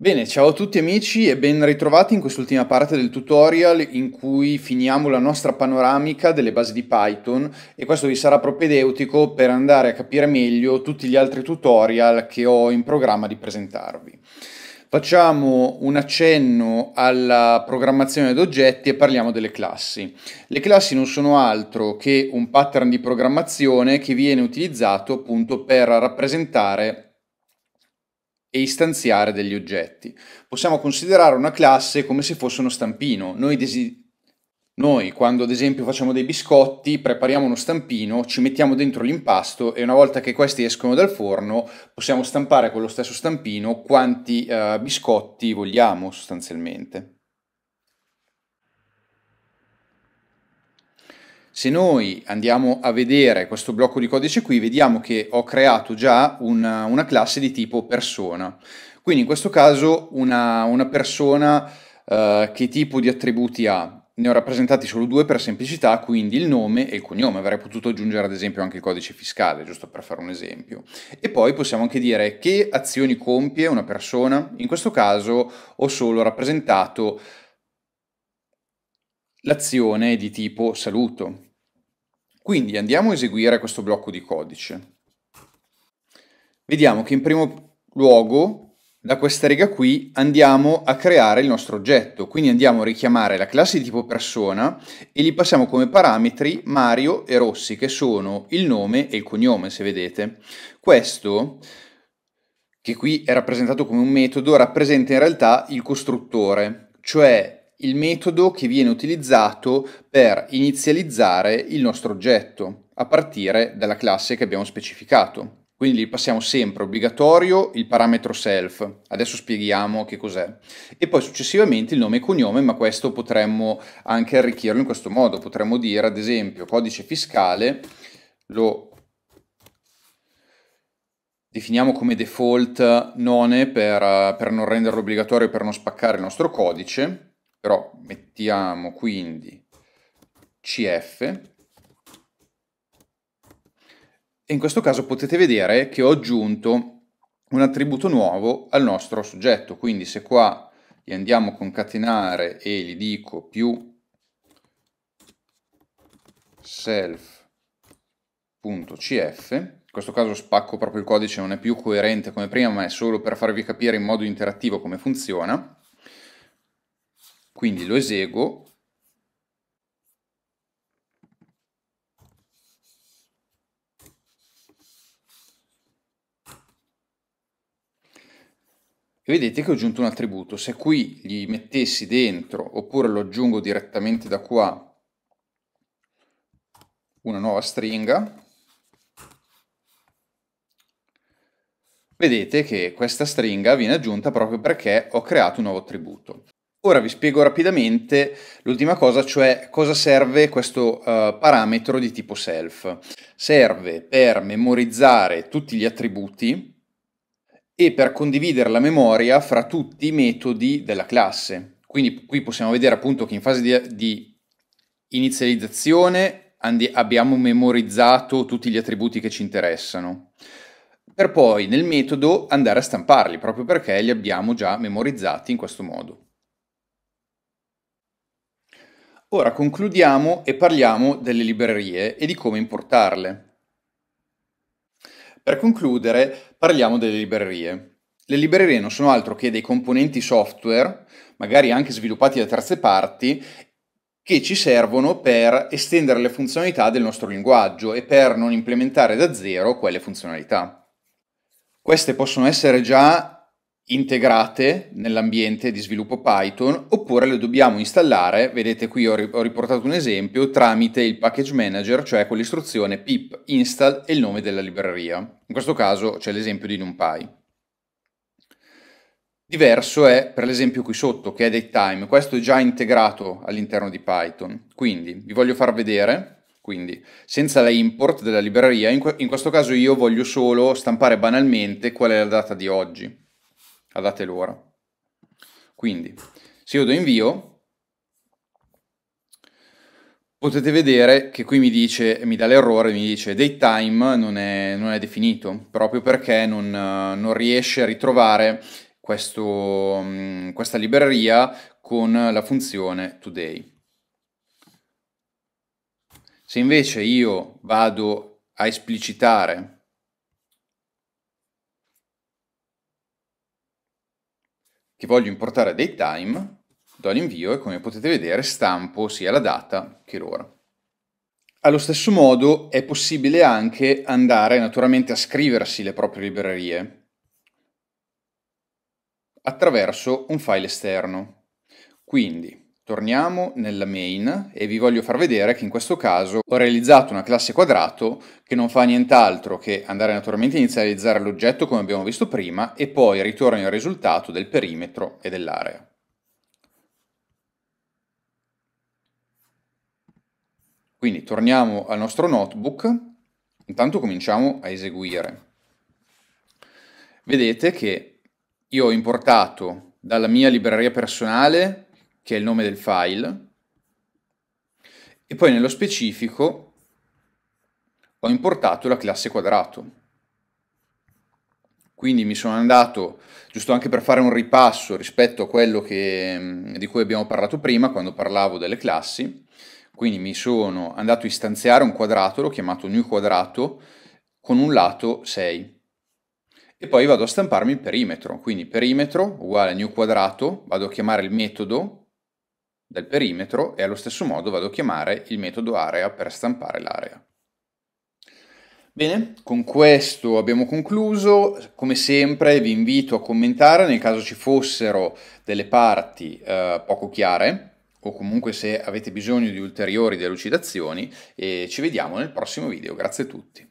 Bene, ciao a tutti amici e ben ritrovati in quest'ultima parte del tutorial in cui finiamo la nostra panoramica delle basi di Python e questo vi sarà propedeutico per andare a capire meglio tutti gli altri tutorial che ho in programma di presentarvi. Facciamo un accenno alla programmazione ad oggetti e parliamo delle classi. Le classi non sono altro che un pattern di programmazione che viene utilizzato appunto per rappresentare e istanziare degli oggetti. Possiamo considerare una classe come se fosse uno stampino. Noi, noi, quando ad esempio facciamo dei biscotti, prepariamo uno stampino, ci mettiamo dentro l'impasto e una volta che questi escono dal forno possiamo stampare con lo stesso stampino quanti uh, biscotti vogliamo sostanzialmente. Se noi andiamo a vedere questo blocco di codice qui, vediamo che ho creato già una, una classe di tipo persona. Quindi in questo caso una, una persona eh, che tipo di attributi ha? Ne ho rappresentati solo due per semplicità, quindi il nome e il cognome. Avrei potuto aggiungere ad esempio anche il codice fiscale, giusto per fare un esempio. E poi possiamo anche dire che azioni compie una persona. In questo caso ho solo rappresentato l'azione di tipo saluto, quindi andiamo a eseguire questo blocco di codice. Vediamo che in primo luogo da questa riga qui andiamo a creare il nostro oggetto, quindi andiamo a richiamare la classe di tipo persona e gli passiamo come parametri Mario e Rossi, che sono il nome e il cognome, se vedete. Questo, che qui è rappresentato come un metodo, rappresenta in realtà il costruttore, cioè il metodo che viene utilizzato per inizializzare il nostro oggetto a partire dalla classe che abbiamo specificato. Quindi gli passiamo sempre obbligatorio il parametro self, adesso spieghiamo che cos'è, e poi successivamente il nome e cognome, ma questo potremmo anche arricchirlo in questo modo, potremmo dire ad esempio codice fiscale lo definiamo come default none per, per non renderlo obbligatorio per non spaccare il nostro codice, però mettiamo quindi CF e in questo caso potete vedere che ho aggiunto un attributo nuovo al nostro soggetto, quindi se qua gli andiamo a concatenare e gli dico più self.cf, in questo caso spacco proprio il codice, non è più coerente come prima, ma è solo per farvi capire in modo interattivo come funziona, quindi lo eseguo E vedete che ho aggiunto un attributo. Se qui gli mettessi dentro, oppure lo aggiungo direttamente da qua, una nuova stringa, vedete che questa stringa viene aggiunta proprio perché ho creato un nuovo attributo. Ora vi spiego rapidamente l'ultima cosa, cioè cosa serve questo uh, parametro di tipo self. Serve per memorizzare tutti gli attributi e per condividere la memoria fra tutti i metodi della classe. Quindi qui possiamo vedere appunto che in fase di, di inizializzazione abbiamo memorizzato tutti gli attributi che ci interessano, per poi nel metodo andare a stamparli, proprio perché li abbiamo già memorizzati in questo modo. Ora concludiamo e parliamo delle librerie e di come importarle. Per concludere parliamo delle librerie. Le librerie non sono altro che dei componenti software, magari anche sviluppati da terze parti, che ci servono per estendere le funzionalità del nostro linguaggio e per non implementare da zero quelle funzionalità. Queste possono essere già integrate nell'ambiente di sviluppo Python oppure le dobbiamo installare, vedete qui ho riportato un esempio, tramite il package manager, cioè con l'istruzione pip install e il nome della libreria. In questo caso c'è l'esempio di NumPy. Diverso è per l'esempio qui sotto che è datetime, questo è già integrato all'interno di Python, quindi vi voglio far vedere quindi senza la import della libreria, in, questo caso io voglio solo stampare banalmente qual è la data di oggi a date l'ora. Quindi, se io do invio, potete vedere che qui mi dice, mi dà l'errore, mi dice date time non è, non è definito, proprio perché non, non riesce a ritrovare questo, mm, questa libreria con la funzione today. Se invece io vado a esplicitare che voglio importare dei time, do l'invio e come potete vedere stampo sia la data che l'ora. Allo stesso modo è possibile anche andare naturalmente a scriversi le proprie librerie attraverso un file esterno. Quindi Torniamo nella main e vi voglio far vedere che in questo caso ho realizzato una classe quadrato che non fa nient'altro che andare naturalmente a inizializzare l'oggetto come abbiamo visto prima e poi ritorna il risultato del perimetro e dell'area. Quindi torniamo al nostro notebook, intanto cominciamo a eseguire. Vedete che io ho importato dalla mia libreria personale che è il nome del file, e poi nello specifico ho importato la classe quadrato. Quindi mi sono andato, giusto anche per fare un ripasso rispetto a quello che, di cui abbiamo parlato prima, quando parlavo delle classi, quindi mi sono andato a istanziare un quadrato, l'ho chiamato new quadrato, con un lato 6 e poi vado a stamparmi il perimetro, quindi perimetro uguale new quadrato, vado a chiamare il metodo del perimetro e allo stesso modo vado a chiamare il metodo area per stampare l'area. Bene, con questo abbiamo concluso, come sempre vi invito a commentare nel caso ci fossero delle parti eh, poco chiare o comunque se avete bisogno di ulteriori delucidazioni e ci vediamo nel prossimo video, grazie a tutti.